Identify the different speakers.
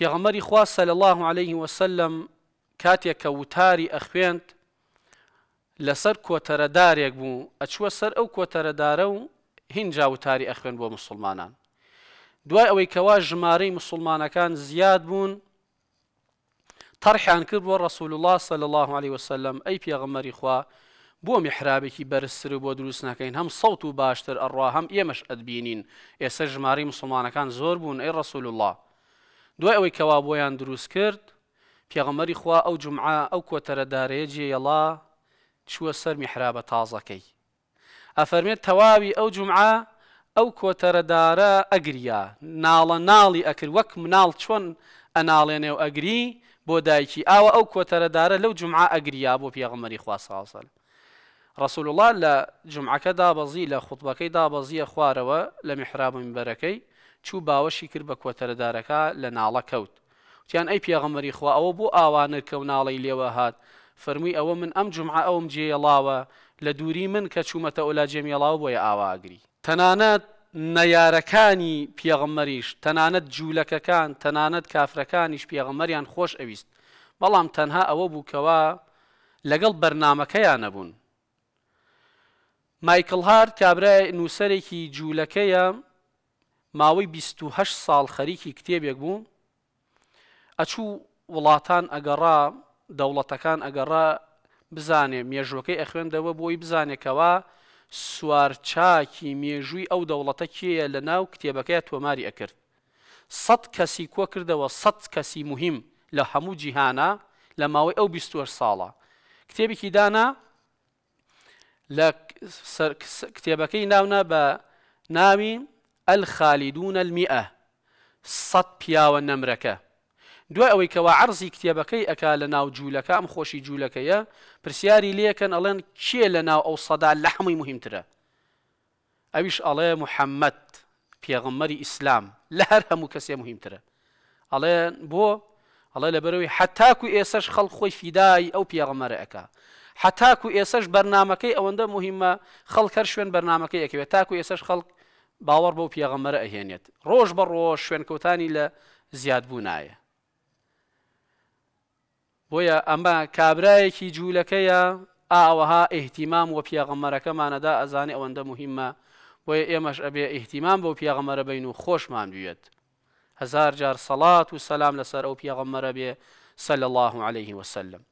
Speaker 1: پێغەمەری خوا سەل الله عليه وسلم کاتێک کە وتاری ئەخوێنند لەسەر کۆتەرەدارێک بوو ئەچوە سەر ئەو کۆتەرەدارە و هینجا وتاری ئەخوێن بۆ مسلمانان دوای ئەوەی کەوا ژمارەی مسلمانەکان زیاد بوون تەرحیان کرد بۆ ڕسول الله صل الله عليه وسلم ئەی پێغەمەری خوا بۆ میحرابێکی بەرزتر بۆ دروست نەکەین هەم سەوت و باشتر ئەڕوا هەم ئێمەش ئەدبینین ئێستا ژمارەی مسلمانەکان زۆر بوون ئەی ڕسول الله دوای ئەوەی کەوا بۆیان دروست کرد پێغەمەری خوا ئەو جمعە ئەو کۆتەرەدارەیە جێیەڵا چووە سەر میحرابە تازەکەی ئەفەرمێت تەواوی ئەو جمعە ئەو کۆتەرەدارە ئەگریا ناڵە ناڵی ئەکرد وەک مناڵ چۆن ئەناڵێنێ و ئەگری بۆ دایکی ئاوە ئەو کۆتەرەدارە لەو جمعە ئەگریا بۆ پێغەمەری خوا ساسەل ڕسول الله لە جمعەکە دابەزی لە خوتبەکەی دابەزیە خوارەوە لە میحراب منبەرەکەی چوو باوەشی کرد بە کۆتەرەدارەکە لە ناڵە کەوت وتیان ئەی پیاغەمەری خوا ئەوە بۆ ئاوانە کەو ناڵی لێوە هات فەرمووی ئەوە من ئەم جمعە ئەوم جێڵاوە لە دووری من کە چوومەتە ئەو لا جێمیێڵاو بۆیە ئاواگری تەنانەت نەیارەکانی پیاغەمەریش تەنانەت جوولەکەکان تەنانەت کافرەکانیش پیاغەمەریان خۆش ئەویست بەڵام تەنها ئەوە بووکەوە لەگەڵ بەرنمەکەیان نەبوون مایکل هارد کابرای نووسەرێکی جوولەکەیە ماوەی 28 ساڵ خەریکی کتێبێک بوو ئەچوو وڵاتان ئەگەڕا دەوڵەتەکان ئەگەڕا بزانێ مێژوەکەی ئەخوێندەوە بۆی بزانێکەوە سوارچاکی مێژووی ئەو دەوڵەتە کێیە لە ناو کتێبەکەی تۆماری ئەکرد سەد کەسی کۆ کردەوە سەد کەسی مهم لە هەموو جیهانە لە ماوەی ئەو 20 ساڵە کتێبێکی دانا لە کتێبەکەی ناونا بە ناوی الخالدون المئة صد بيا والنمركة دواء ئەوەی کەوا عرضی کتێبەکەی ئەک لە ناو جوولەکە ئەم خۆشی جوولەکەیە پرسیاری لەکەن ئەڵێن کێ لە ناو ئەو سەدا لە هەمووی مهمترە ئەویش ئەڵێ محەممەد پێغممەری ئیسلام لە هەر هەموو کەسێ مهمترە ئەڵێ بۆ ئەڵێ لەبەرەوەی حتاکو ئێسش خەڵ خۆی فیدای ئەو پێغمەرە ئەەکە حتاکو ئێسش بەرنمەکەی ئەوەندە مهمە خەڵکەر شوێن بەرنمەکەی ئەکەوێت تاکو ئێسش باوەڕ بەو پێغەمەرە ئەهێنێت ڕۆژ بە ڕۆژ شوێنکەوتانی لە زیادبوو نایە بۆیە ئەمە کابرایەکی جوولەکەیە ئاوەها ئەهتیمام وە پیاغەمەرەکەمانەدا ئەزانێ ئەوەندە مهمە بۆیە ئێمەش ئەبێ ئەهتیمان بۆ پیاغەمەرە بین و خۆشمان دوێت هزار جار سەڵات و سەسلام لەسەر ئەو پیاغەمەرە بێ سەل الله عليه وسلم